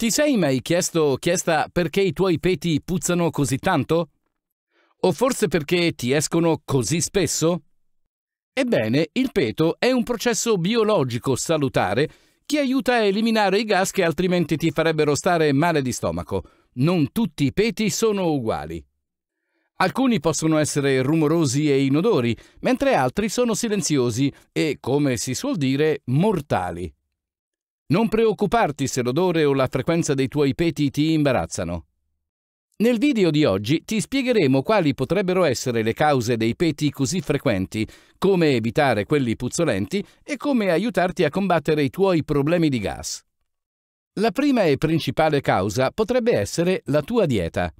Ti sei mai chiesto o chiesta perché i tuoi peti puzzano così tanto? O forse perché ti escono così spesso? Ebbene, il peto è un processo biologico salutare che aiuta a eliminare i gas che altrimenti ti farebbero stare male di stomaco. Non tutti i peti sono uguali. Alcuni possono essere rumorosi e inodori, mentre altri sono silenziosi e, come si suol dire, mortali. Non preoccuparti se l'odore o la frequenza dei tuoi peti ti imbarazzano. Nel video di oggi ti spiegheremo quali potrebbero essere le cause dei peti così frequenti, come evitare quelli puzzolenti e come aiutarti a combattere i tuoi problemi di gas. La prima e principale causa potrebbe essere la tua dieta.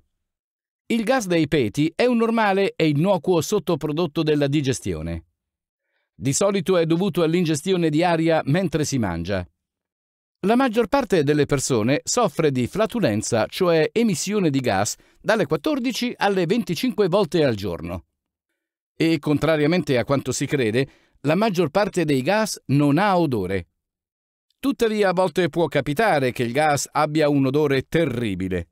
Il gas dei peti è un normale e innocuo sottoprodotto della digestione. Di solito è dovuto all'ingestione di aria mentre si mangia. La maggior parte delle persone soffre di flatulenza, cioè emissione di gas, dalle 14 alle 25 volte al giorno. E contrariamente a quanto si crede, la maggior parte dei gas non ha odore. Tuttavia a volte può capitare che il gas abbia un odore terribile.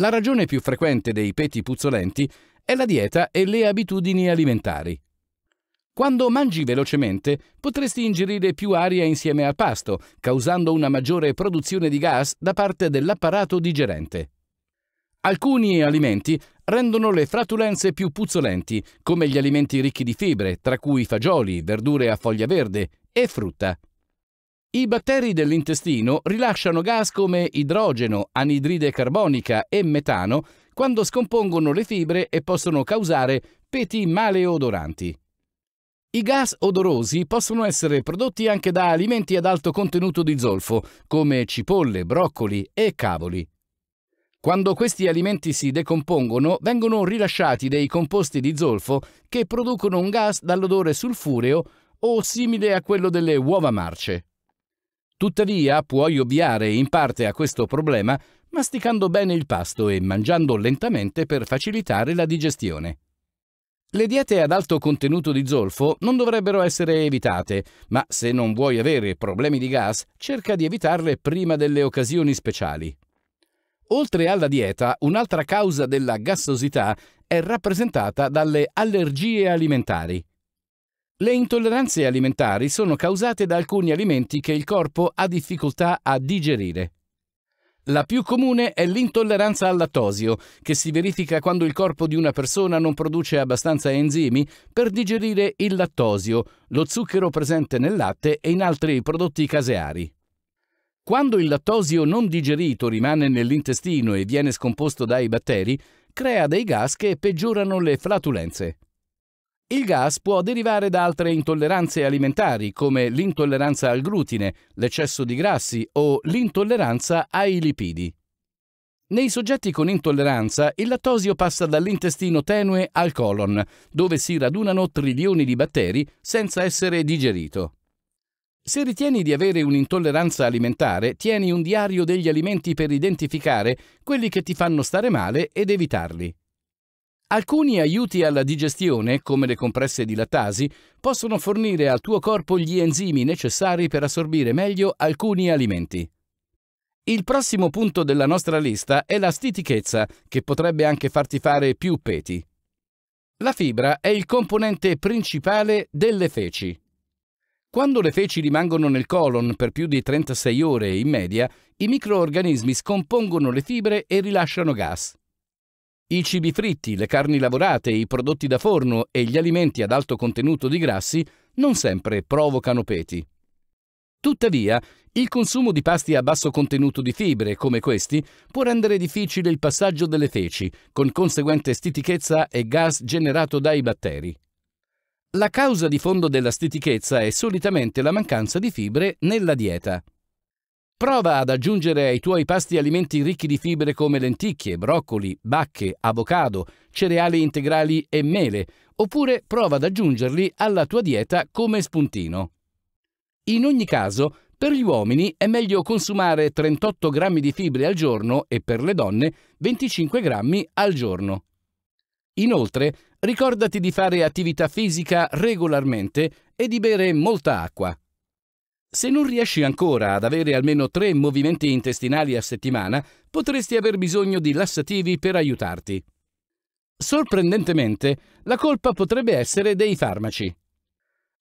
La ragione più frequente dei peti puzzolenti è la dieta e le abitudini alimentari. Quando mangi velocemente, potresti ingerire più aria insieme al pasto, causando una maggiore produzione di gas da parte dell'apparato digerente. Alcuni alimenti rendono le fratulenze più puzzolenti, come gli alimenti ricchi di fibre, tra cui fagioli, verdure a foglia verde e frutta. I batteri dell'intestino rilasciano gas come idrogeno, anidride carbonica e metano quando scompongono le fibre e possono causare peti maleodoranti. I gas odorosi possono essere prodotti anche da alimenti ad alto contenuto di zolfo, come cipolle, broccoli e cavoli. Quando questi alimenti si decompongono, vengono rilasciati dei composti di zolfo che producono un gas dall'odore sulfureo o simile a quello delle uova marce. Tuttavia, puoi ovviare in parte a questo problema masticando bene il pasto e mangiando lentamente per facilitare la digestione. Le diete ad alto contenuto di zolfo non dovrebbero essere evitate, ma se non vuoi avere problemi di gas, cerca di evitarle prima delle occasioni speciali. Oltre alla dieta, un'altra causa della gassosità è rappresentata dalle allergie alimentari. Le intolleranze alimentari sono causate da alcuni alimenti che il corpo ha difficoltà a digerire. La più comune è l'intolleranza al lattosio, che si verifica quando il corpo di una persona non produce abbastanza enzimi per digerire il lattosio, lo zucchero presente nel latte e in altri prodotti caseari. Quando il lattosio non digerito rimane nell'intestino e viene scomposto dai batteri, crea dei gas che peggiorano le flatulenze. Il gas può derivare da altre intolleranze alimentari, come l'intolleranza al glutine, l'eccesso di grassi o l'intolleranza ai lipidi. Nei soggetti con intolleranza, il lattosio passa dall'intestino tenue al colon, dove si radunano trilioni di batteri senza essere digerito. Se ritieni di avere un'intolleranza alimentare, tieni un diario degli alimenti per identificare quelli che ti fanno stare male ed evitarli. Alcuni aiuti alla digestione, come le compresse di lattasi, possono fornire al tuo corpo gli enzimi necessari per assorbire meglio alcuni alimenti. Il prossimo punto della nostra lista è la stitichezza, che potrebbe anche farti fare più peti. La fibra è il componente principale delle feci. Quando le feci rimangono nel colon per più di 36 ore in media, i microorganismi scompongono le fibre e rilasciano gas. I cibi fritti, le carni lavorate, i prodotti da forno e gli alimenti ad alto contenuto di grassi non sempre provocano peti. Tuttavia, il consumo di pasti a basso contenuto di fibre, come questi, può rendere difficile il passaggio delle feci, con conseguente stitichezza e gas generato dai batteri. La causa di fondo della stitichezza è solitamente la mancanza di fibre nella dieta. Prova ad aggiungere ai tuoi pasti alimenti ricchi di fibre come lenticchie, broccoli, bacche, avocado, cereali integrali e mele, oppure prova ad aggiungerli alla tua dieta come spuntino. In ogni caso, per gli uomini è meglio consumare 38 grammi di fibre al giorno e per le donne 25 grammi al giorno. Inoltre, ricordati di fare attività fisica regolarmente e di bere molta acqua. Se non riesci ancora ad avere almeno tre movimenti intestinali a settimana, potresti aver bisogno di lassativi per aiutarti. Sorprendentemente, la colpa potrebbe essere dei farmaci.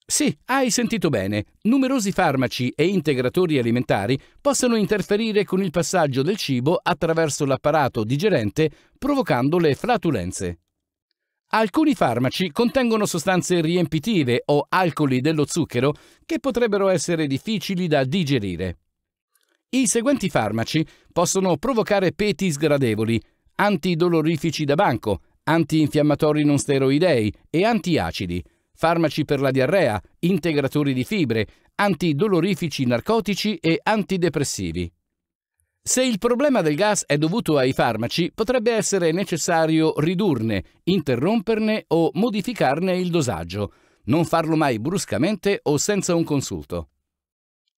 Sì, hai sentito bene, numerosi farmaci e integratori alimentari possono interferire con il passaggio del cibo attraverso l'apparato digerente, provocando le flatulenze. Alcuni farmaci contengono sostanze riempitive o alcoli dello zucchero che potrebbero essere difficili da digerire. I seguenti farmaci possono provocare peti sgradevoli, antidolorifici da banco, antinfiammatori non steroidei e antiacidi, farmaci per la diarrea, integratori di fibre, antidolorifici narcotici e antidepressivi. Se il problema del gas è dovuto ai farmaci, potrebbe essere necessario ridurne, interromperne o modificarne il dosaggio. Non farlo mai bruscamente o senza un consulto.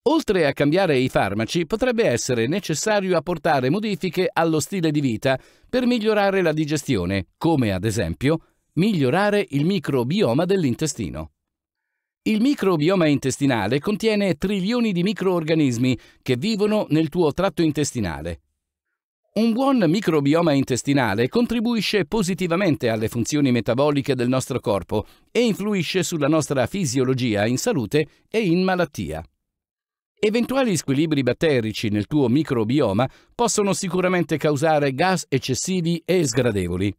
Oltre a cambiare i farmaci, potrebbe essere necessario apportare modifiche allo stile di vita per migliorare la digestione, come ad esempio migliorare il microbioma dell'intestino. Il microbioma intestinale contiene trilioni di microorganismi che vivono nel tuo tratto intestinale. Un buon microbioma intestinale contribuisce positivamente alle funzioni metaboliche del nostro corpo e influisce sulla nostra fisiologia in salute e in malattia. Eventuali squilibri batterici nel tuo microbioma possono sicuramente causare gas eccessivi e sgradevoli.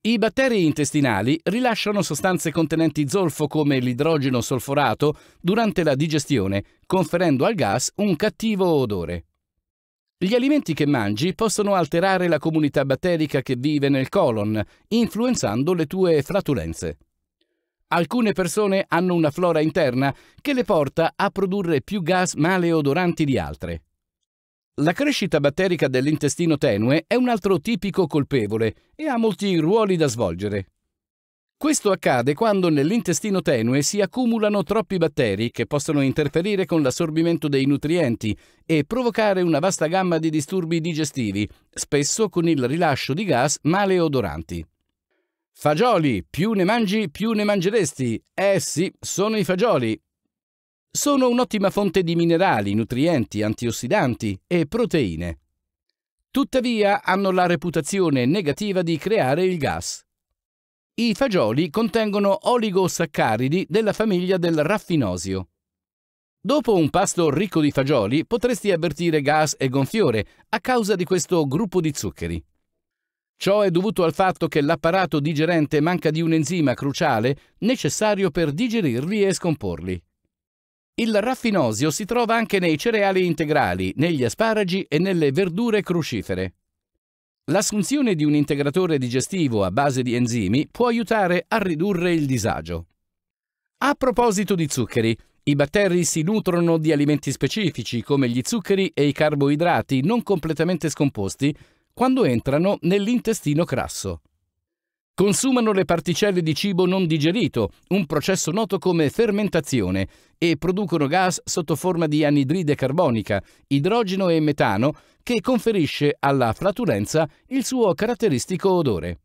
I batteri intestinali rilasciano sostanze contenenti zolfo come l'idrogeno solforato durante la digestione, conferendo al gas un cattivo odore. Gli alimenti che mangi possono alterare la comunità batterica che vive nel colon, influenzando le tue flatulenze. Alcune persone hanno una flora interna che le porta a produrre più gas maleodoranti di altre. La crescita batterica dell'intestino tenue è un altro tipico colpevole e ha molti ruoli da svolgere. Questo accade quando nell'intestino tenue si accumulano troppi batteri che possono interferire con l'assorbimento dei nutrienti e provocare una vasta gamma di disturbi digestivi, spesso con il rilascio di gas maleodoranti. Fagioli, più ne mangi, più ne mangeresti. Eh sì, sono i fagioli sono un'ottima fonte di minerali, nutrienti, antiossidanti e proteine. Tuttavia hanno la reputazione negativa di creare il gas. I fagioli contengono oligosaccaridi della famiglia del raffinosio. Dopo un pasto ricco di fagioli potresti avvertire gas e gonfiore a causa di questo gruppo di zuccheri. Ciò è dovuto al fatto che l'apparato digerente manca di un enzima cruciale necessario per digerirli e scomporli. Il raffinosio si trova anche nei cereali integrali, negli asparagi e nelle verdure crucifere. L'assunzione di un integratore digestivo a base di enzimi può aiutare a ridurre il disagio. A proposito di zuccheri, i batteri si nutrono di alimenti specifici come gli zuccheri e i carboidrati non completamente scomposti quando entrano nell'intestino crasso consumano le particelle di cibo non digerito, un processo noto come fermentazione, e producono gas sotto forma di anidride carbonica, idrogeno e metano, che conferisce alla flatulenza il suo caratteristico odore.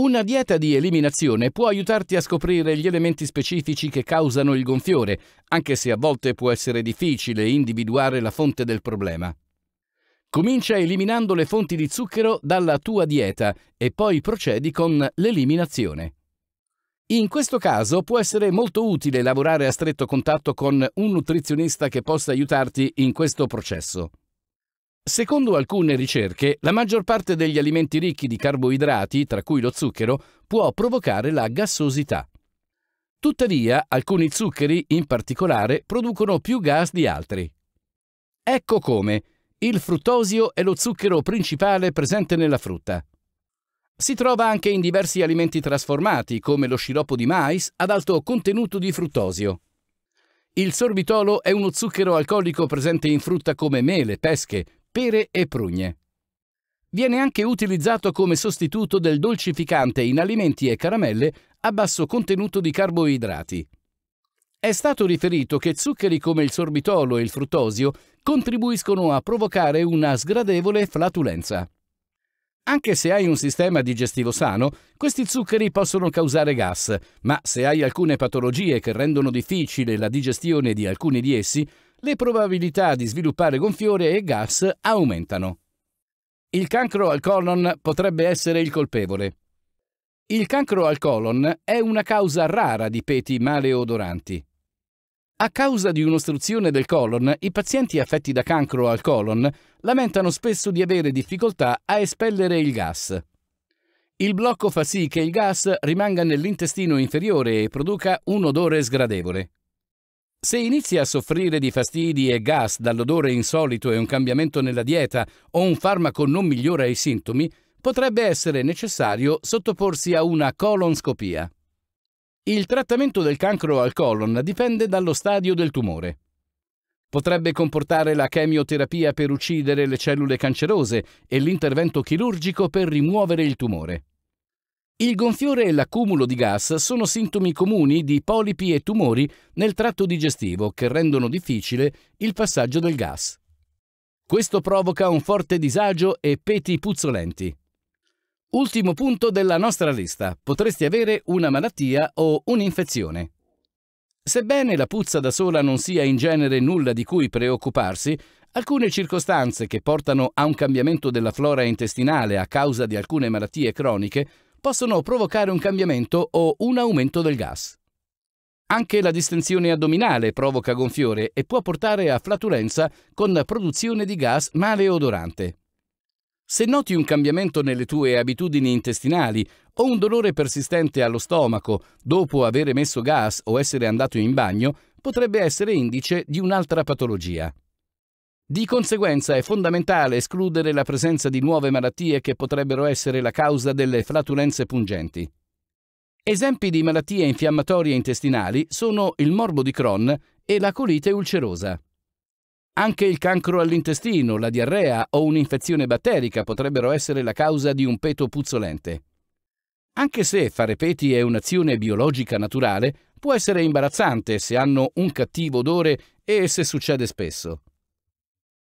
Una dieta di eliminazione può aiutarti a scoprire gli elementi specifici che causano il gonfiore, anche se a volte può essere difficile individuare la fonte del problema. Comincia eliminando le fonti di zucchero dalla tua dieta e poi procedi con l'eliminazione. In questo caso può essere molto utile lavorare a stretto contatto con un nutrizionista che possa aiutarti in questo processo. Secondo alcune ricerche, la maggior parte degli alimenti ricchi di carboidrati, tra cui lo zucchero, può provocare la gassosità. Tuttavia, alcuni zuccheri, in particolare, producono più gas di altri. Ecco come. Il fruttosio è lo zucchero principale presente nella frutta. Si trova anche in diversi alimenti trasformati, come lo sciroppo di mais ad alto contenuto di fruttosio. Il sorbitolo è uno zucchero alcolico presente in frutta come mele, pesche, pere e prugne. Viene anche utilizzato come sostituto del dolcificante in alimenti e caramelle a basso contenuto di carboidrati. È stato riferito che zuccheri come il sorbitolo e il fruttosio contribuiscono a provocare una sgradevole flatulenza. Anche se hai un sistema digestivo sano, questi zuccheri possono causare gas, ma se hai alcune patologie che rendono difficile la digestione di alcuni di essi, le probabilità di sviluppare gonfiore e gas aumentano. Il cancro al colon potrebbe essere il colpevole. Il cancro al colon è una causa rara di peti maleodoranti. A causa di un'ostruzione del colon, i pazienti affetti da cancro al colon lamentano spesso di avere difficoltà a espellere il gas. Il blocco fa sì che il gas rimanga nell'intestino inferiore e produca un odore sgradevole. Se inizi a soffrire di fastidi e gas dall'odore insolito e un cambiamento nella dieta o un farmaco non migliora i sintomi, potrebbe essere necessario sottoporsi a una colonscopia. Il trattamento del cancro al colon dipende dallo stadio del tumore. Potrebbe comportare la chemioterapia per uccidere le cellule cancerose e l'intervento chirurgico per rimuovere il tumore. Il gonfiore e l'accumulo di gas sono sintomi comuni di polipi e tumori nel tratto digestivo che rendono difficile il passaggio del gas. Questo provoca un forte disagio e peti puzzolenti. Ultimo punto della nostra lista. Potresti avere una malattia o un'infezione. Sebbene la puzza da sola non sia in genere nulla di cui preoccuparsi, alcune circostanze che portano a un cambiamento della flora intestinale a causa di alcune malattie croniche possono provocare un cambiamento o un aumento del gas. Anche la distensione addominale provoca gonfiore e può portare a flatulenza con la produzione di gas maleodorante. Se noti un cambiamento nelle tue abitudini intestinali o un dolore persistente allo stomaco dopo aver messo gas o essere andato in bagno, potrebbe essere indice di un'altra patologia. Di conseguenza è fondamentale escludere la presenza di nuove malattie che potrebbero essere la causa delle flatulenze pungenti. Esempi di malattie infiammatorie intestinali sono il morbo di Crohn e la colite ulcerosa. Anche il cancro all'intestino, la diarrea o un'infezione batterica potrebbero essere la causa di un peto puzzolente. Anche se fare peti è un'azione biologica naturale, può essere imbarazzante se hanno un cattivo odore e se succede spesso.